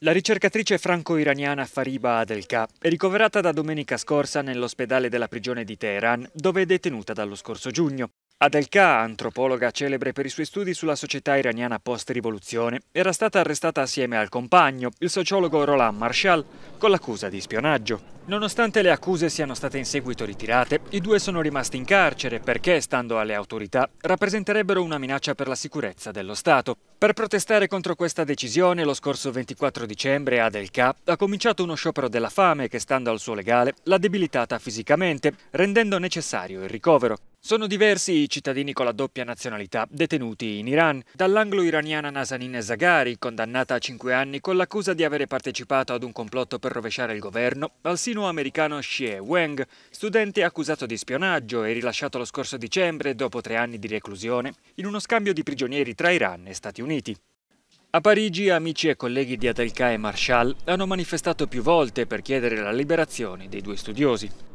La ricercatrice franco-iraniana Fariba Adelka è ricoverata da domenica scorsa nell'ospedale della prigione di Teheran, dove è detenuta dallo scorso giugno. Adelka, antropologa celebre per i suoi studi sulla società iraniana post-rivoluzione, era stata arrestata assieme al compagno, il sociologo Roland Marshall, con l'accusa di spionaggio. Nonostante le accuse siano state in seguito ritirate, i due sono rimasti in carcere perché, stando alle autorità, rappresenterebbero una minaccia per la sicurezza dello Stato. Per protestare contro questa decisione, lo scorso 24 dicembre Adel Adelka ha cominciato uno sciopero della fame che, stando al suo legale, l'ha debilitata fisicamente, rendendo necessario il ricovero. Sono diversi i cittadini con la doppia nazionalità detenuti in Iran, dall'anglo-iraniana Nasanin Zaghari, condannata a 5 anni con l'accusa di avere partecipato ad un complotto per per rovesciare il governo al sino americano Xie Wang, studente accusato di spionaggio e rilasciato lo scorso dicembre dopo tre anni di reclusione in uno scambio di prigionieri tra Iran e Stati Uniti. A Parigi amici e colleghi di Adelka e Marshall hanno manifestato più volte per chiedere la liberazione dei due studiosi.